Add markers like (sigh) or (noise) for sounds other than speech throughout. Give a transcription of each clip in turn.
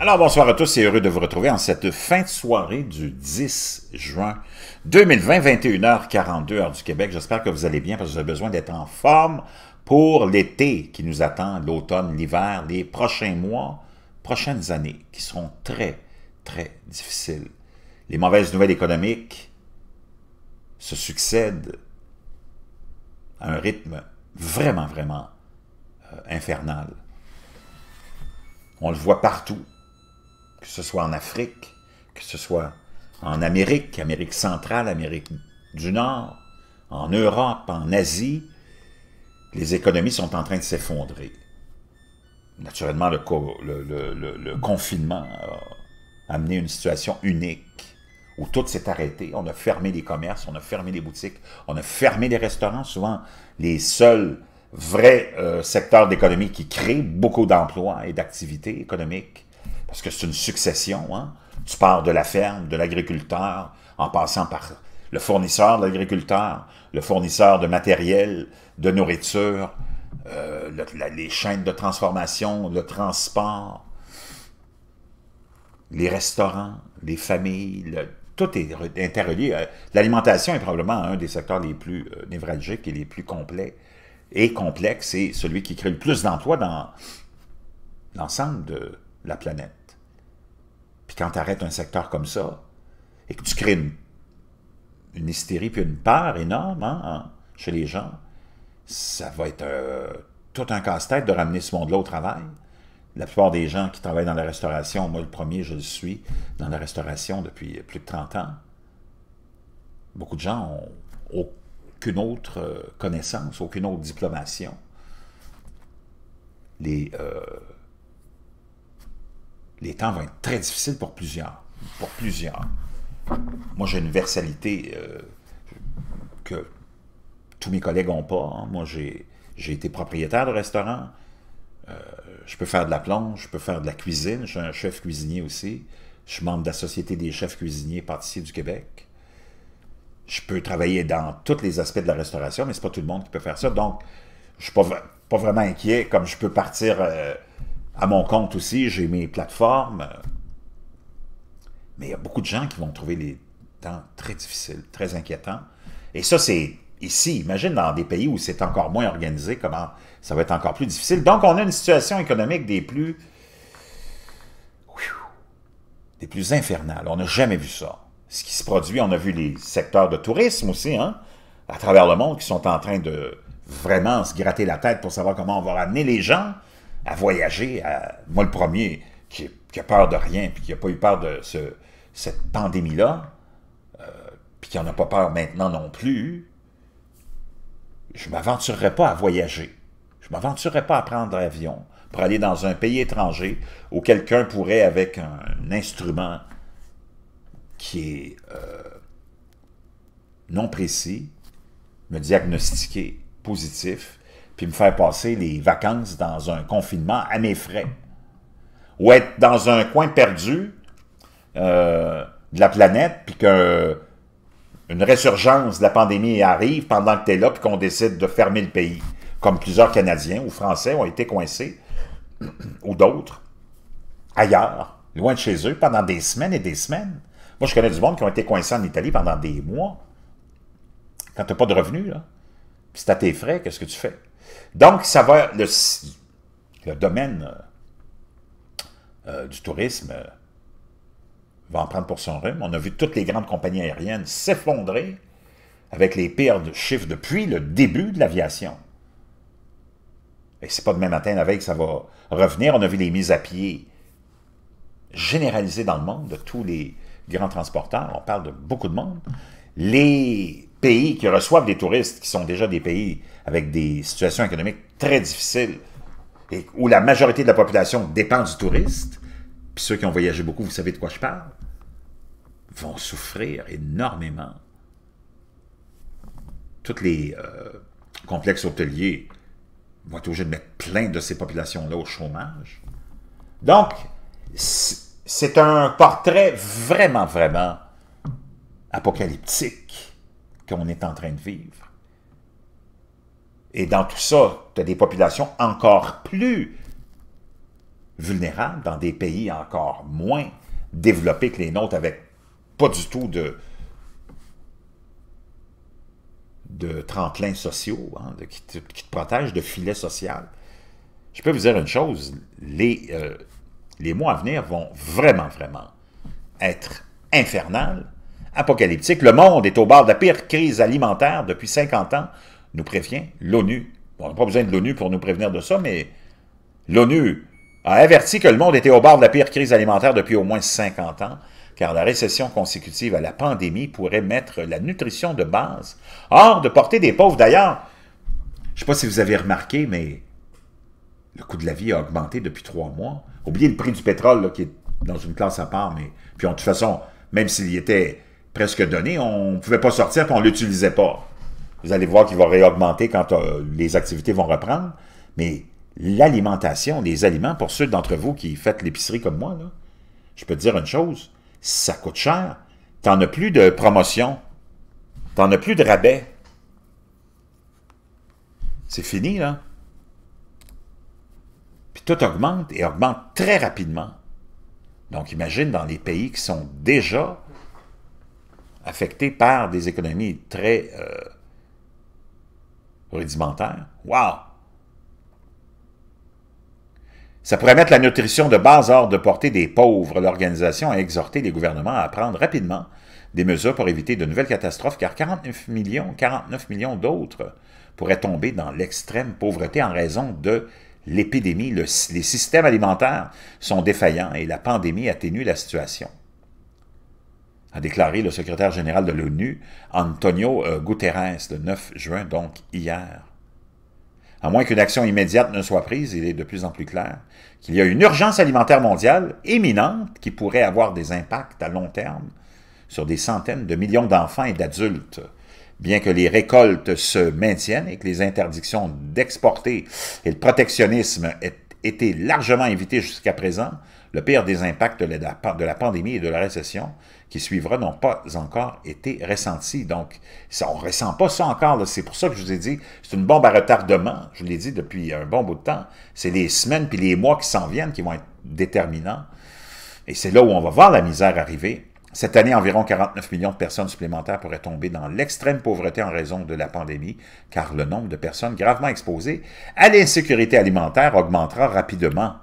Alors, bonsoir à tous et heureux de vous retrouver en cette fin de soirée du 10 juin 2020, 21h42 heure du Québec. J'espère que vous allez bien parce que vous avez besoin d'être en forme pour l'été qui nous attend, l'automne, l'hiver, les prochains mois, prochaines années qui seront très, très difficiles. Les mauvaises nouvelles économiques se succèdent à un rythme vraiment, vraiment euh, infernal. On le voit partout que ce soit en Afrique, que ce soit en Amérique, Amérique centrale, Amérique du Nord, en Europe, en Asie, les économies sont en train de s'effondrer. Naturellement, le, confinement a amené une situation unique où tout s'est arrêté. On a fermé les commerces, on a fermé les boutiques, on a fermé les restaurants, souvent les seuls vrais euh, secteurs d'économie qui créent beaucoup d'emplois et d'activités économiques parce que c'est une succession. Hein? Tu pars de la ferme, de l'agriculteur, en passant par le fournisseur de l'agriculteur, le fournisseur de matériel, de nourriture, euh, les chaînes de transformation, le transport, les restaurants, les familles, tout est interrelié. Euh, l'alimentation est probablement un des secteurs les plus euh, névralgiques et les plus complets et complexes et celui qui crée le plus d'emplois dans l'ensemble de la planète. Puis quand tu arrêtes un secteur comme ça, et que tu crées une, hystérie puis une peur énorme hein, chez les gens, ça va être euh, tout un casse-tête de ramener ce monde-là au travail. La plupart des gens qui travaillent dans la restauration, moi le premier, je le suis, dans la restauration depuis plus de 30 ans, beaucoup de gens n'ont aucune autre euh, connaissance, aucune autre diplomation. Les... Euh, les temps vont être très difficiles pour plusieurs. Pour plusieurs. Moi, j'ai une versalité euh, que tous mes collègues n'ont pas. Hein. Moi, j'ai été propriétaire de restaurant. Euh, je peux faire de la plonge, je peux faire de la cuisine. Je suis un chef cuisinier aussi. Je suis membre de la Société des chefs cuisiniers pâtissiers du Québec. Je peux travailler dans tous les aspects de la restauration, mais c'est pas tout le monde qui peut faire ça. Donc, je ne suis pas, vraiment inquiet, comme je peux partir euh, à mon compte aussi, j'ai mes plateformes. Mais il y a beaucoup de gens qui vont trouver les temps très difficiles, très inquiétants. Et ça, c'est ici. Imagine dans des pays où c'est encore moins organisé, comment ça va être encore plus difficile. Donc, on a une situation économique des plus... des plus infernales. On n'a jamais vu ça. Ce qui se produit, on a vu les secteurs de tourisme aussi, hein, à travers le monde, qui sont en train de vraiment se gratter la tête pour savoir comment on va ramener les gens à voyager. moi, le premier qui, a peur de rien, puis qui n'a pas eu peur de cette pandémie-là, euh, puis qui n'en a pas peur maintenant non plus, je ne m'aventurerais pas à voyager. Je ne m'aventurerais pas à prendre l'avion pour aller dans un pays étranger où quelqu'un pourrait, avec un instrument qui est euh, non précis, me diagnostiquer positif puis me faire passer les vacances dans un confinement à mes frais. Ou être dans un coin perdu euh, de la planète, puis qu'une euh, résurgence de la pandémie arrive pendant que tu es là, puis qu'on décide de fermer le pays, comme plusieurs Canadiens ou Français ont été coincés, (clears throat) ou d'autres, ailleurs, loin de chez eux, pendant des semaines et des semaines. Moi, je connais du monde qui ont été coincés en Italie pendant des mois. Quand tu n'as pas de revenus, là, puis c'est à tes frais, qu'est-ce que tu fais? Donc, ça va, le, le domaine euh, euh, du tourisme euh, va en prendre pour son rhume. On a vu toutes les grandes compagnies aériennes s'effondrer avec les pires de chiffres depuis le début de l'aviation. Et c'est pas demain matin, la veille, que ça va revenir. On a vu les mises à pied généralisées dans le monde de tous les grands transporteurs. On parle de beaucoup de monde. Les pays qui reçoivent des touristes qui sont déjà des pays avec des situations économiques très difficiles et où la majorité de la population dépend du touriste, puis ceux qui ont voyagé beaucoup, vous savez de quoi je parle, vont souffrir énormément. Tous les euh, complexes hôteliers vont être obligés de mettre plein de ces populations-là au chômage. Donc, c'est un portrait vraiment, vraiment apocalyptique qu'on est en train de vivre. Et dans tout ça, tu as des populations encore plus vulnérables dans des pays encore moins développés que les nôtres avec pas du tout de, de tremplins sociaux hein, de, qui, te, protègent, de filets sociaux. Je peux vous dire une chose, les, euh, les mois à venir vont vraiment, vraiment être infernales apocalyptique. Le monde est au bord de la pire crise alimentaire depuis 50 ans, nous prévient l'ONU. Bon, on n'a pas besoin de l'ONU pour nous prévenir de ça, mais l'ONU a averti que le monde était au bord de la pire crise alimentaire depuis au moins 50 ans, car la récession consécutive à la pandémie pourrait mettre la nutrition de base hors de portée des pauvres. D'ailleurs, je ne sais pas si vous avez remarqué, mais le coût de la vie a augmenté depuis trois mois. Oubliez le prix du pétrole qui est dans une classe à part, mais puis de toute façon, même s'il y était presque donné. On ne pouvait pas sortir et on ne l'utilisait pas. Vous allez voir qu'il va réaugmenter quand euh, les activités vont reprendre. Mais l'alimentation, les aliments, pour ceux d'entre vous qui faites l'épicerie comme moi, là, je peux te dire une chose, ça coûte cher. T'en as plus de promotion. n'en as plus de rabais. C'est fini, là. Puis tout augmente et augmente très rapidement. Donc imagine dans les pays qui sont déjà affectés par des économies très euh, rudimentaires. Ça pourrait mettre la nutrition de base hors de portée des pauvres. L'organisation a exhorté les gouvernements à prendre rapidement des mesures pour éviter de nouvelles catastrophes, car 49 millions, 49 millions d'autres pourraient tomber dans l'extrême pauvreté en raison de l'épidémie. les systèmes alimentaires sont défaillants et la pandémie atténue la situation a déclaré le secrétaire général de l'ONU, Antonio euh, Guterres, le 9 juin, donc hier. À moins qu'une action immédiate ne soit prise, il est de plus en plus clair qu'il y a une urgence alimentaire mondiale éminente qui pourrait avoir des impacts à long terme sur des centaines de millions d'enfants et d'adultes. Bien que les récoltes se maintiennent et que les interdictions d'exporter et le protectionnisme été largement évité jusqu'à présent, le pire des impacts de la, pandémie et de la récession qui suivra n'ont pas encore été ressentis. Donc, on ne ressent pas ça encore. C'est pour ça que je vous ai dit, c'est une bombe à retardement. Je l'ai dit depuis un bon bout de temps. C'est les semaines puis les mois qui s'en viennent qui vont être déterminants. Et c'est là où on va voir la misère arriver. Cette année, environ 49 millions de personnes supplémentaires pourraient tomber dans l'extrême pauvreté en raison de la pandémie, car le nombre de personnes gravement exposées à l'insécurité alimentaire augmentera rapidement.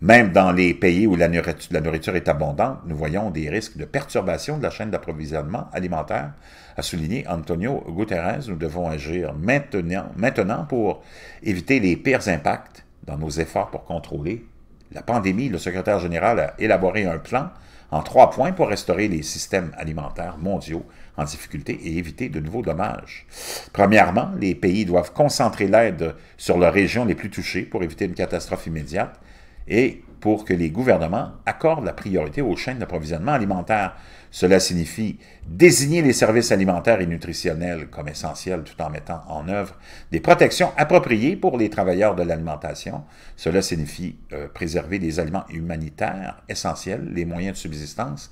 Même dans les pays où la nourriture, est abondante, nous voyons des risques de perturbation de la chaîne d'approvisionnement alimentaire, a souligné Antonio Guterres. Nous devons agir maintenant pour éviter les pires impacts dans nos efforts pour contrôler la pandémie. Le secrétaire général a élaboré un plan en trois points pour restaurer les systèmes alimentaires mondiaux en difficulté et éviter de nouveaux dommages. Premièrement, les pays doivent concentrer l'aide sur leurs régions les plus touchées pour éviter une catastrophe immédiate et pour que les gouvernements accordent la priorité aux chaînes d'approvisionnement alimentaire. Cela signifie désigner les services alimentaires et nutritionnels comme essentiels tout en mettant en œuvre des protections appropriées pour les travailleurs de l'alimentation. Cela signifie euh, préserver les aliments humanitaires essentiels, les moyens de subsistance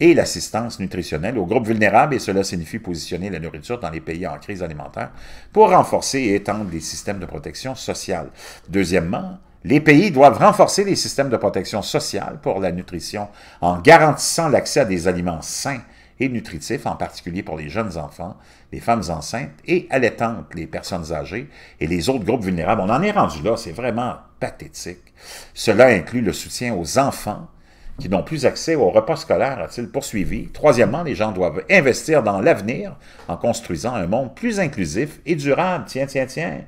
et l'assistance nutritionnelle aux groupes vulnérables, et cela signifie positionner la nourriture dans les pays en crise alimentaire pour renforcer et étendre les systèmes de protection sociale. Deuxièmement, les pays doivent renforcer les systèmes de protection sociale pour la nutrition en garantissant l'accès à des aliments sains et nutritifs, en particulier pour les jeunes enfants, les femmes enceintes et allaitantes, les personnes âgées et les autres groupes vulnérables. On en est rendu là, c'est vraiment pathétique. Cela inclut le soutien aux enfants qui n'ont plus accès aux repas scolaires, a-t-il poursuivi. Troisièmement, les gens doivent investir dans l'avenir en construisant un monde plus inclusif et durable. Tiens, tiens, tiens.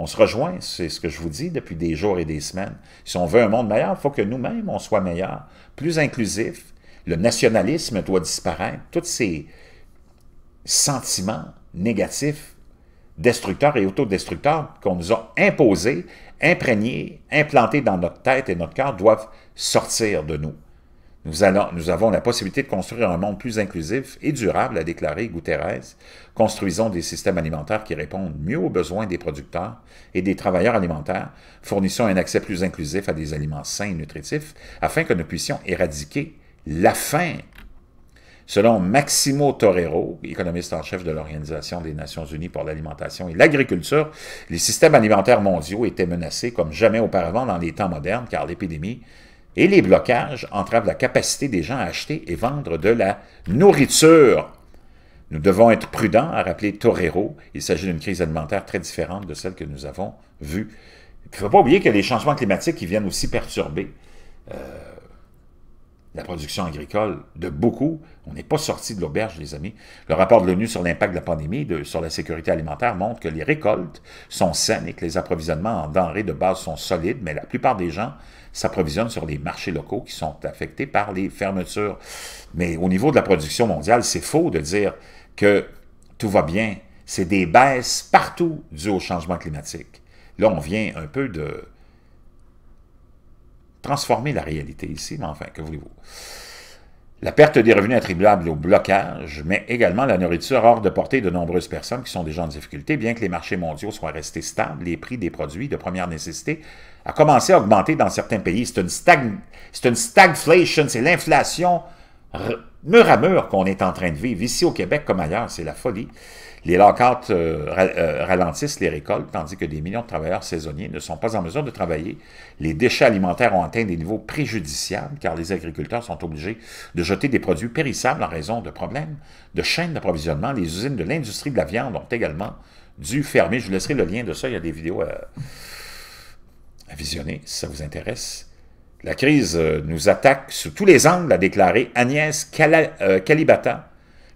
On se rejoint, c'est ce que je vous dis depuis des jours et des semaines. Si on veut un monde meilleur, il faut que nous-mêmes, on soit meilleur, plus inclusif. Le nationalisme doit disparaître. Tous ces sentiments négatifs, destructeurs et autodestructeurs qu'on nous a imposés, imprégnés, implantés dans notre tête et notre cœur doivent sortir de nous. Nous, avons la possibilité de construire un monde plus inclusif et durable, a déclaré Guterres. Construisons des systèmes alimentaires qui répondent mieux aux besoins des producteurs et des travailleurs alimentaires. Fournissons un accès plus inclusif à des aliments sains et nutritifs afin que nous puissions éradiquer la faim. Selon Maximo Torero, économiste en chef de l'Organisation des Nations Unies pour l'alimentation et l'agriculture, les systèmes alimentaires mondiaux étaient menacés comme jamais auparavant dans les temps modernes car l'épidémie et les blocages entravent la capacité des gens à acheter et vendre de la nourriture. Nous devons être prudents, à rappeler Torero. Il s'agit d'une crise alimentaire très différente de celle que nous avons vue. Il ne faut pas oublier que les changements climatiques qui viennent aussi perturber euh, la production agricole de beaucoup. On n'est pas sorti de l'auberge, les amis. Le rapport de l'ONU sur l'impact de la pandémie sur la sécurité alimentaire montre que les récoltes sont saines et que les approvisionnements en denrées de base sont solides, mais la plupart des gens s'approvisionnent sur les marchés locaux qui sont affectés par les fermetures. Mais au niveau de la production mondiale, c'est faux de dire que tout va bien. C'est des baisses partout dues au changement climatique. Là, on vient un peu de transformer la réalité ici, mais enfin, que voulez-vous? La perte des revenus attribuables au blocage, mais également la nourriture hors de portée de nombreuses personnes qui sont déjà en difficulté, bien que les marchés mondiaux soient restés stables, les prix des produits de première nécessité a commencé à augmenter dans certains pays. C'est une, une stagflation, c'est l'inflation mur à mur qu'on est en train de vivre. Ici au Québec comme ailleurs, c'est la folie. Les lockouts euh, euh, ralentissent les récoltes, tandis que des millions de travailleurs saisonniers ne sont pas en mesure de travailler. Les déchets alimentaires ont atteint des niveaux préjudiciables, car les agriculteurs sont obligés de jeter des produits périssables en raison de problèmes de chaînes d'approvisionnement. Les usines de l'industrie de la viande ont également dû fermer. Je vous laisserai le lien de ça, il y a des vidéos à, visionner si ça vous intéresse. La crise euh, nous attaque sous tous les angles, a déclaré Agnès Calibata,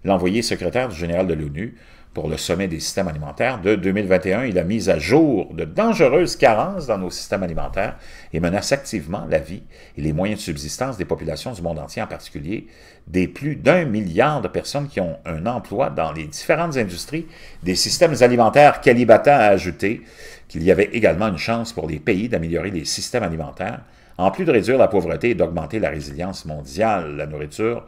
l'envoyée secrétaire du général de l'ONU pour le sommet des systèmes alimentaires de 2021 il a mis à jour de dangereuses carences dans nos systèmes alimentaires et menace activement la vie et les moyens de subsistance des populations du monde entier, en particulier des plus d'un milliard de personnes qui ont un emploi dans les différentes industries des systèmes alimentaires. Calibata a ajouté qu'il y avait également une chance pour les pays d'améliorer les systèmes alimentaires, en plus de réduire la pauvreté et d'augmenter la résilience mondiale. La nourriture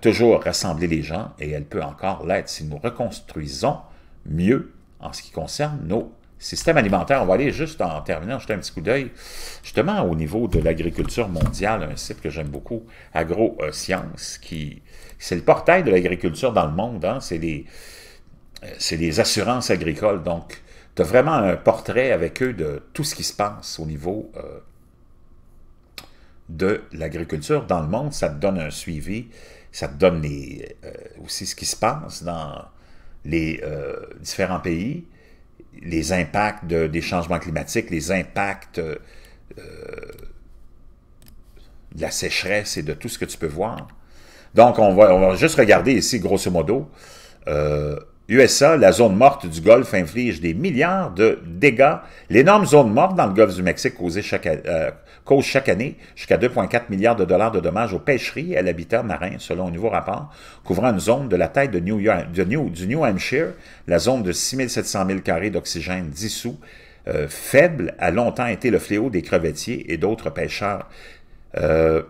toujours rassembler les gens et elle peut encore l'être si nous reconstruisons mieux en ce qui concerne nos systèmes alimentaires. On va aller juste en terminant, jeter un petit coup d'œil justement au niveau de l'agriculture mondiale, un site que j'aime beaucoup, AgroScience, qui c'est le portail de l'agriculture dans le monde. Hein? C'est les, assurances agricoles. Donc, tu as vraiment un portrait avec eux de tout ce qui se passe au niveau euh, de l'agriculture dans le monde. Ça te donne un suivi, ça te donne euh, aussi ce qui se passe dans les euh, différents pays, les impacts des changements climatiques, les impacts euh, de la sécheresse et de tout ce que tu peux voir. Donc, on on va juste regarder ici, grosso modo, USA, la zone morte du Golfe inflige des milliards de dégâts. L'énorme zone morte dans le Golfe du Mexique euh, cause chaque année jusqu'à 2,4 milliards de dollars de dommages aux pêcheries et à l'habitat marin, selon un nouveau rapport couvrant une zone de la taille de New du New Hampshire, la zone de 6 700 000 carrés d'oxygène dissous, euh, faible, a longtemps été le fléau des crevettiers et d'autres pêcheurs. Euh,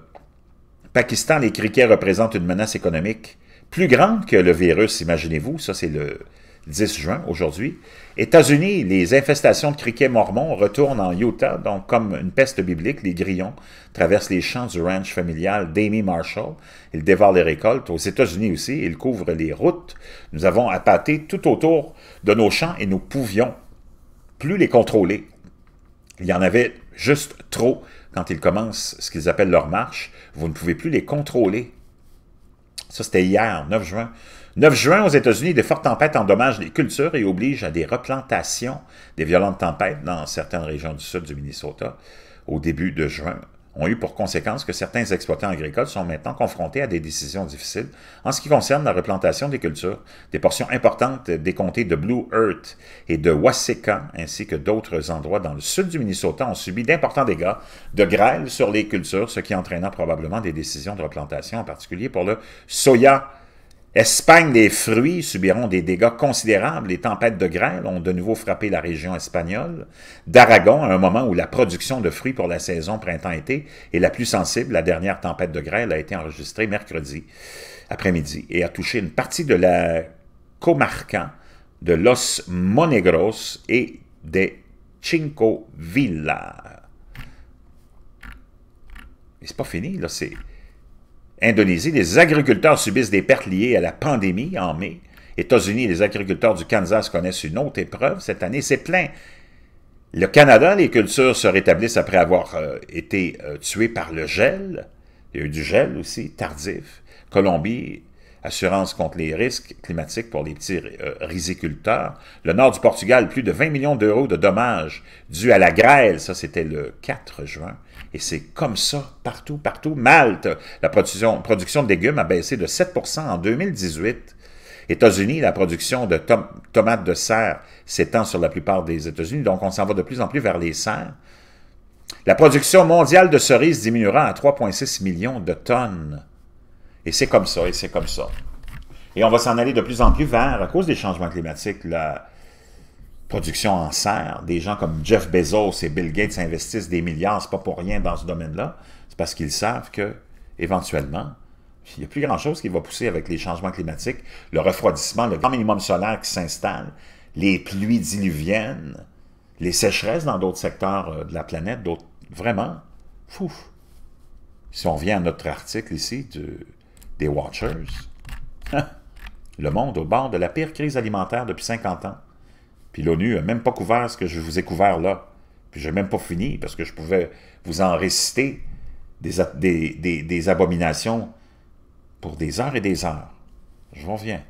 Pakistan, les criquets représentent une menace économique plus grande que le virus, imaginez-vous, ça c'est le 10 juin aujourd'hui. États-Unis, les infestations de criquets mormons retournent en Utah, donc comme une peste biblique, les grillons traversent les champs du ranch familial d'Amy Marshall, ils dévorent les récoltes. Aux États-Unis aussi, ils couvrent les routes. Nous avons appâté tout autour de nos champs et nous pouvions plus les contrôler. Il y en avait juste trop quand ils commencent ce qu'ils appellent leur marche. Vous ne pouvez plus les contrôler ça, c'était hier, 9 juin. 9 juin, aux États-Unis, de fortes tempêtes endommagent les cultures et obligent à des replantations des violentes tempêtes dans certaines régions du sud du Minnesota au début de juin ont eu pour conséquence que certains exploitants agricoles sont maintenant confrontés à des décisions difficiles en ce qui concerne la replantation des cultures. Des portions importantes des comtés de Blue Earth et de Waseca, ainsi que d'autres endroits dans le sud du Minnesota, ont subi d'importants dégâts de grêle sur les cultures, ce qui entraîna probablement des décisions de replantation, en particulier pour le soya Espagne des fruits subiront des dégâts considérables. Les tempêtes de grêle ont de nouveau frappé la région espagnole. D'Aragon, à un moment où la production de fruits pour la saison printemps-été est la plus sensible, la dernière tempête de grêle a été enregistrée mercredi après-midi et a touché une partie de la Comarca, de Los Monegros et des Cinco Villas. c'est pas fini, là, c'est... Indonésie, les agriculteurs subissent des pertes liées à la pandémie en mai. États-Unis, les agriculteurs du Kansas connaissent une autre épreuve cette année. C'est plein. Le Canada, les cultures se rétablissent après avoir euh, été euh, tuées par le gel. Il y a eu du gel aussi, tardif. Colombie, assurance contre les risques climatiques pour les petits euh, risiculteurs. Le nord du Portugal, plus de 20 millions d'euros de dommages dus à la grêle, ça c'était le 4 juin. Et c'est comme ça partout, partout. Malte, la production, de légumes a baissé de 7 en 2018. États-Unis, la production de tomates de serre s'étend sur la plupart des États-Unis, donc on s'en va de plus en plus vers les serres. La production mondiale de cerises diminuera à 3,6 millions de tonnes. Et c'est comme ça, et c'est comme ça. Et on va s'en aller de plus en plus vers, à cause des changements climatiques, la production en serre. Des gens comme Jeff Bezos et Bill Gates investissent des milliards, c'est pas pour rien dans ce domaine-là. C'est parce qu'ils savent que, éventuellement, il n'y a plus grand-chose qui va pousser avec les changements climatiques, le refroidissement, le grand minimum solaire qui s'installe, les pluies diluviennes, les sécheresses dans d'autres secteurs euh, de la planète, d'autres. Vraiment, fou. Si on vient à notre article ici, de Watchers. le monde au bord de la pire crise alimentaire depuis 50 ans. Puis l'ONU n'a même pas couvert ce que je vous ai couvert là. Puis j'ai même pas fini parce que je pouvais vous en réciter des, des, abominations pour des heures et des heures. Je reviens.